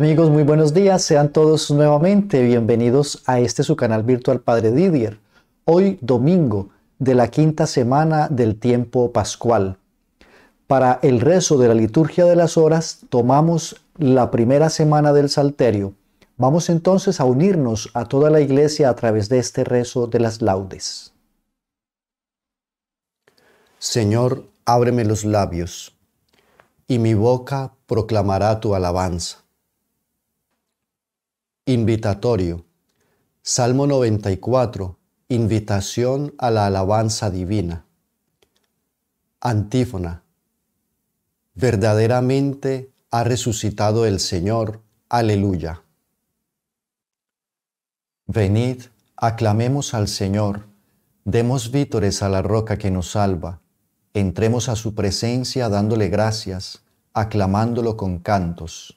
Amigos, muy buenos días. Sean todos nuevamente bienvenidos a este su canal virtual Padre Didier. Hoy domingo de la quinta semana del tiempo pascual. Para el rezo de la liturgia de las horas tomamos la primera semana del Salterio. Vamos entonces a unirnos a toda la iglesia a través de este rezo de las laudes. Señor, ábreme los labios, y mi boca proclamará tu alabanza invitatorio. Salmo 94, invitación a la alabanza divina. Antífona. Verdaderamente ha resucitado el Señor. Aleluya. Venid, aclamemos al Señor, demos vítores a la roca que nos salva, entremos a su presencia dándole gracias, aclamándolo con cantos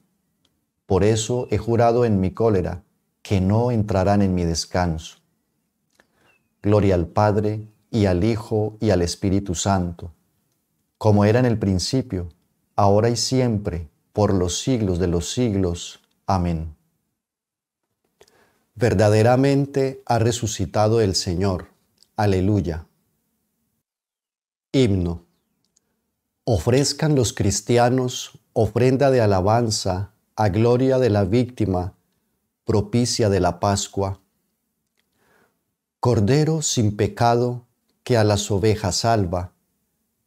Por eso he jurado en mi cólera que no entrarán en mi descanso. Gloria al Padre y al Hijo y al Espíritu Santo, como era en el principio, ahora y siempre, por los siglos de los siglos. Amén. Verdaderamente ha resucitado el Señor. Aleluya. Himno. Ofrezcan los cristianos ofrenda de alabanza a gloria de la víctima propicia de la Pascua. Cordero sin pecado que a las ovejas salva,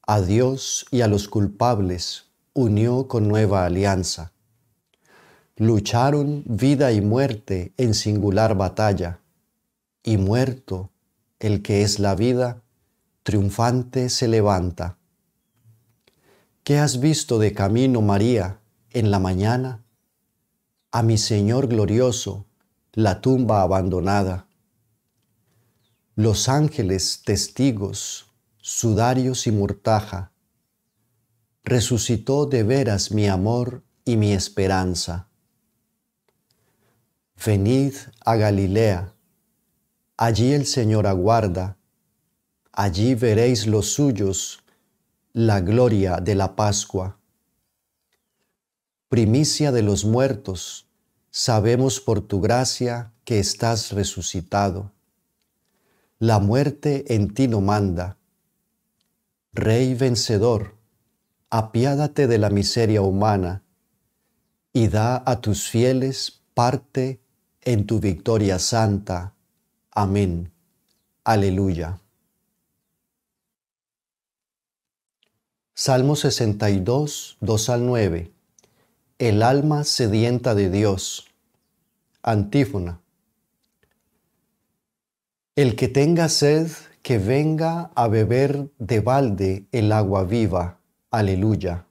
a Dios y a los culpables unió con nueva alianza. Lucharon vida y muerte en singular batalla, y muerto, el que es la vida, triunfante se levanta. ¿Qué has visto de camino, María, en la mañana? a mi Señor glorioso, la tumba abandonada. Los ángeles testigos, sudarios y mortaja, resucitó de veras mi amor y mi esperanza. Venid a Galilea, allí el Señor aguarda, allí veréis los suyos, la gloria de la Pascua primicia de los muertos, sabemos por tu gracia que estás resucitado. La muerte en ti no manda. Rey vencedor, apiádate de la miseria humana y da a tus fieles parte en tu victoria santa. Amén. Aleluya. Salmo 62, 2 al 9. El alma sedienta de Dios. Antífona. El que tenga sed, que venga a beber de balde el agua viva. Aleluya.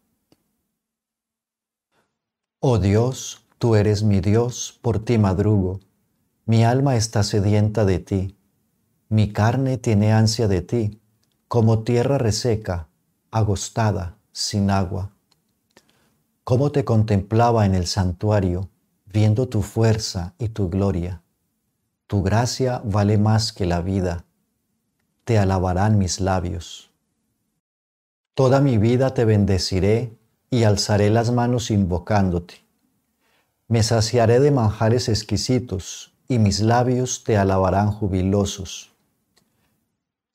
Oh Dios, tú eres mi Dios, por ti madrugo. Mi alma está sedienta de ti. Mi carne tiene ansia de ti, como tierra reseca, agostada, sin agua cómo te contemplaba en el santuario, viendo tu fuerza y tu gloria. Tu gracia vale más que la vida. Te alabarán mis labios. Toda mi vida te bendeciré y alzaré las manos invocándote. Me saciaré de manjares exquisitos y mis labios te alabarán jubilosos.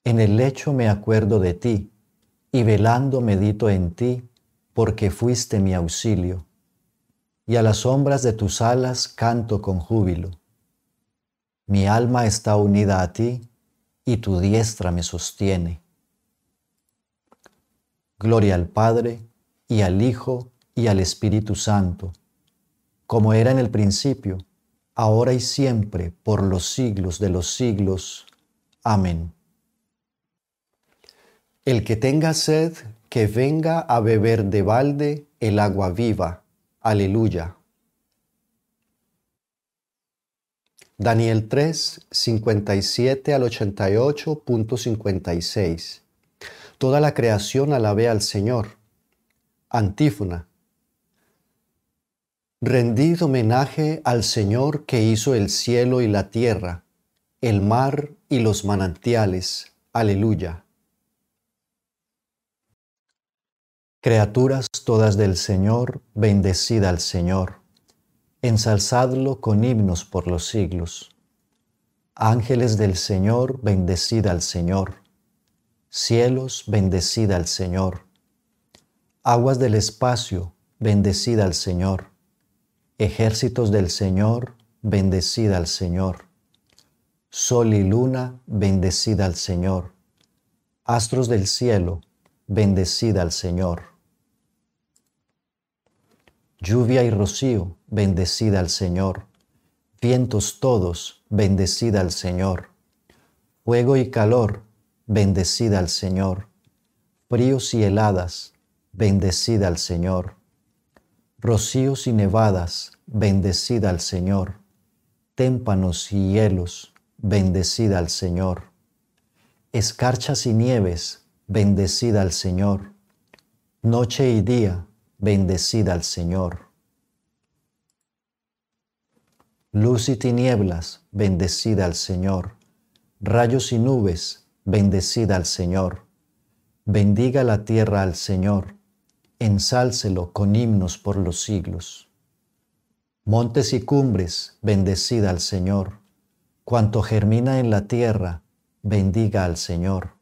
En el lecho me acuerdo de ti y velando medito en ti porque fuiste mi auxilio, y a las sombras de tus alas canto con júbilo. Mi alma está unida a ti, y tu diestra me sostiene. Gloria al Padre, y al Hijo, y al Espíritu Santo, como era en el principio, ahora y siempre, por los siglos de los siglos. Amén. El que tenga sed, que venga a beber de balde el agua viva. Aleluya. Daniel 3, 57 al 88.56. Toda la creación alabe al Señor. Antífona. Rendid homenaje al Señor que hizo el cielo y la tierra, el mar y los manantiales. Aleluya. Criaturas todas del Señor, BENDECIDA al Señor, ensalzadlo con himnos por los siglos. Ángeles del Señor, BENDECIDA al Señor. Cielos, BENDECIDA al Señor. Aguas del espacio, BENDECIDA al Señor. Ejércitos del Señor, BENDECIDA al Señor. Sol y luna, BENDECIDA al Señor. Astros del cielo, BENDECIDA al Señor lluvia y rocío, bendecida al Señor, vientos todos, bendecida al Señor, fuego y calor, bendecida al Señor, fríos y heladas, bendecida al Señor, rocíos y nevadas, bendecida al Señor, témpanos y hielos, bendecida al Señor, escarchas y nieves, bendecida al Señor, noche y día, Bendecida al Señor. Luz y tinieblas, bendecida al Señor. Rayos y nubes, bendecida al Señor. Bendiga la tierra al Señor. Ensálcelo con himnos por los siglos. Montes y cumbres, bendecida al Señor. Cuanto germina en la tierra, bendiga al Señor.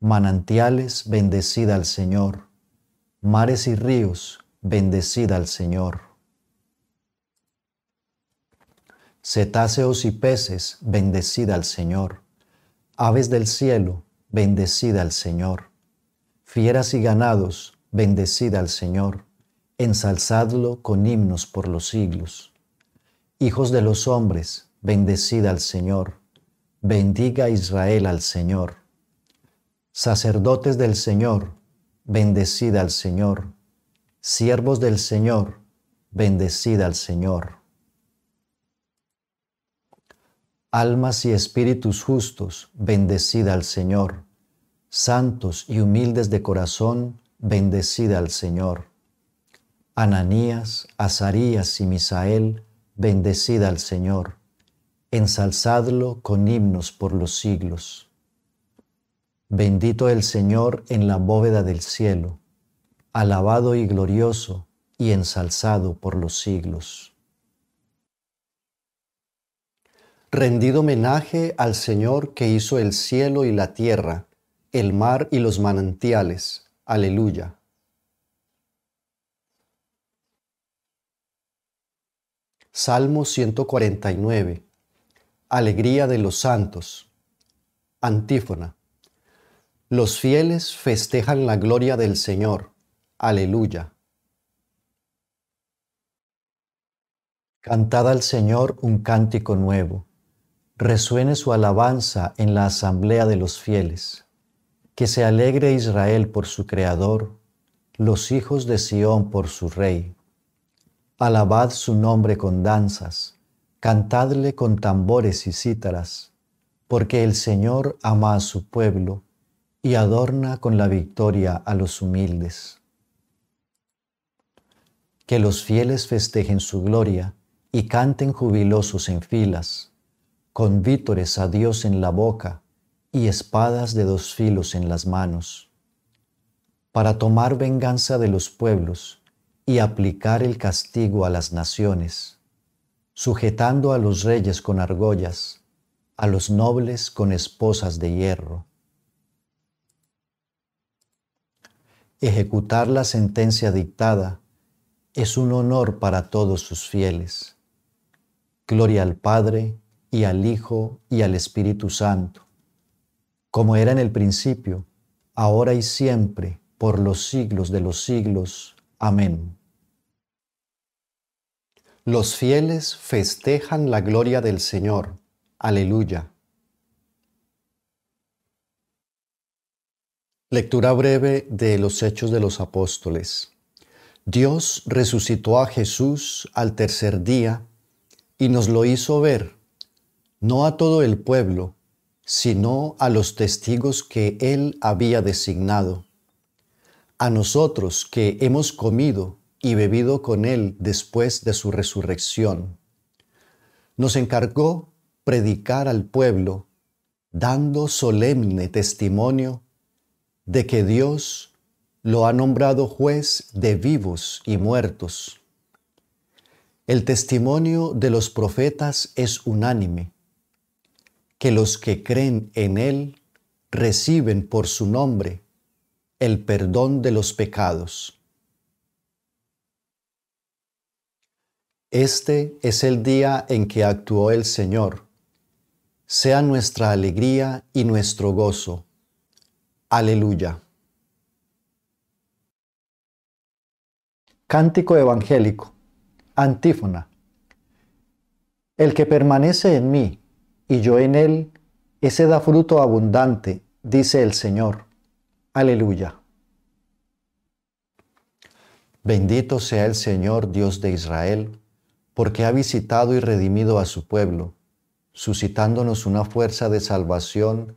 Manantiales, bendecida al Señor mares y ríos, bendecida al Señor. Cetáceos y peces, bendecida al Señor. Aves del cielo, bendecida al Señor. Fieras y ganados, bendecida al Señor. Ensalzadlo con himnos por los siglos. Hijos de los hombres, bendecida al Señor. Bendiga Israel al Señor. Sacerdotes del Señor, bendecida al Señor. Siervos del Señor, bendecida al Señor. Almas y espíritus justos, bendecida al Señor. Santos y humildes de corazón, bendecida al Señor. Ananías, Azarías y Misael, bendecida al Señor. Ensalzadlo con himnos por los siglos. Bendito el Señor en la bóveda del cielo, alabado y glorioso y ensalzado por los siglos. Rendido homenaje al Señor que hizo el cielo y la tierra, el mar y los manantiales. Aleluya. Salmo 149. Alegría de los santos. Antífona. Los fieles festejan la gloria del Señor. Aleluya. Cantad al Señor un cántico nuevo. Resuene su alabanza en la asamblea de los fieles. Que se alegre Israel por su Creador, los hijos de Sión por su Rey. Alabad su nombre con danzas, cantadle con tambores y cítaras, porque el Señor ama a su pueblo y adorna con la victoria a los humildes. Que los fieles festejen su gloria y canten jubilosos en filas, con vítores a Dios en la boca y espadas de dos filos en las manos, para tomar venganza de los pueblos y aplicar el castigo a las naciones, sujetando a los reyes con argollas, a los nobles con esposas de hierro ejecutar la sentencia dictada es un honor para todos sus fieles. Gloria al Padre y al Hijo y al Espíritu Santo, como era en el principio, ahora y siempre, por los siglos de los siglos. Amén. Los fieles festejan la gloria del Señor. Aleluya. Lectura breve de los Hechos de los Apóstoles. Dios resucitó a Jesús al tercer día y nos lo hizo ver, no a todo el pueblo, sino a los testigos que Él había designado. A nosotros que hemos comido y bebido con Él después de su resurrección. Nos encargó predicar al pueblo, dando solemne testimonio de que Dios lo ha nombrado juez de vivos y muertos. El testimonio de los profetas es unánime, que los que creen en Él reciben por su nombre el perdón de los pecados. Este es el día en que actuó el Señor. Sea nuestra alegría y nuestro gozo Aleluya. Cántico evangélico. Antífona. El que permanece en mí y yo en él, ese da fruto abundante, dice el Señor. Aleluya. Bendito sea el Señor Dios de Israel, porque ha visitado y redimido a su pueblo, suscitándonos una fuerza de salvación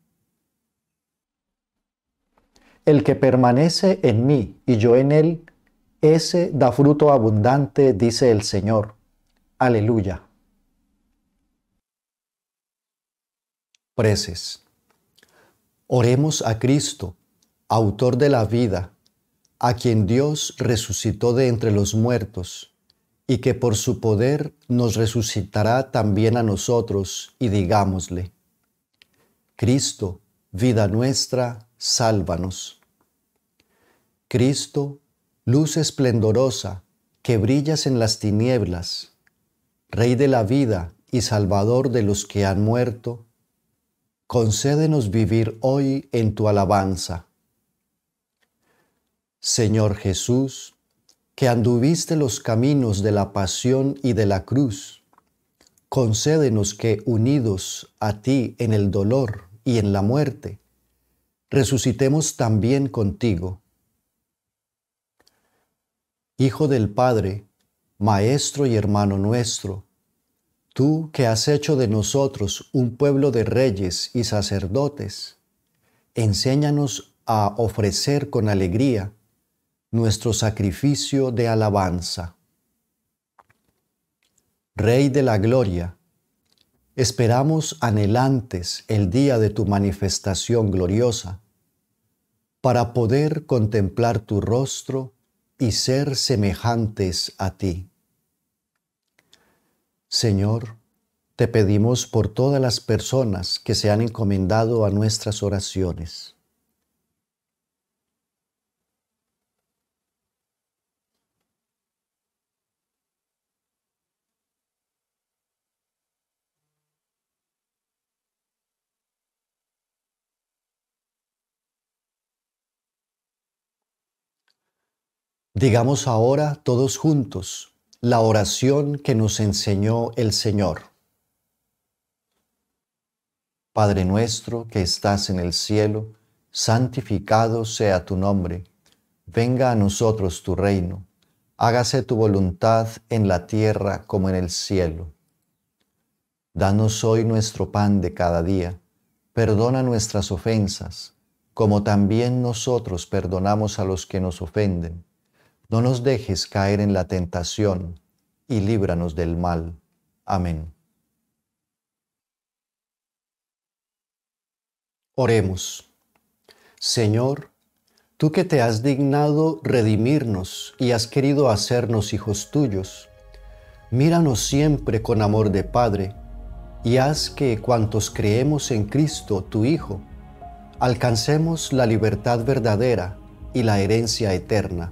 El que permanece en mí y yo en él, ese da fruto abundante, dice el Señor. Aleluya. Preces. Oremos a Cristo, autor de la vida, a quien Dios resucitó de entre los muertos, y que por su poder nos resucitará también a nosotros, y digámosle, Cristo, vida nuestra, sálvanos. Cristo, luz esplendorosa, que brillas en las tinieblas, Rey de la vida y Salvador de los que han muerto, concédenos vivir hoy en tu alabanza. Señor Jesús, que anduviste los caminos de la pasión y de la cruz, concédenos que, unidos a ti en el dolor y en la muerte, resucitemos también contigo Hijo del Padre, Maestro y hermano nuestro, tú que has hecho de nosotros un pueblo de reyes y sacerdotes, enséñanos a ofrecer con alegría nuestro sacrificio de alabanza. Rey de la Gloria, esperamos anhelantes el día de tu manifestación gloriosa, para poder contemplar tu rostro y ser semejantes a ti. Señor, te pedimos por todas las personas que se han encomendado a nuestras oraciones Digamos ahora todos juntos la oración que nos enseñó el Señor. Padre nuestro que estás en el cielo, santificado sea tu nombre, venga a nosotros tu reino, hágase tu voluntad en la tierra como en el cielo. Danos hoy nuestro pan de cada día, perdona nuestras ofensas, como también nosotros perdonamos a los que nos ofenden no nos dejes caer en la tentación y líbranos del mal. Amén. Oremos. Señor, tú que te has dignado redimirnos y has querido hacernos hijos tuyos, míranos siempre con amor de Padre y haz que cuantos creemos en Cristo, tu Hijo, alcancemos la libertad verdadera y la herencia eterna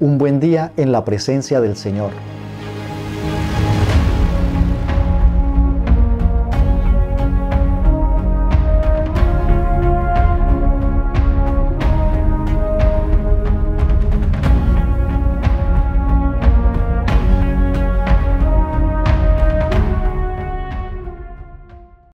un buen día en la presencia del Señor.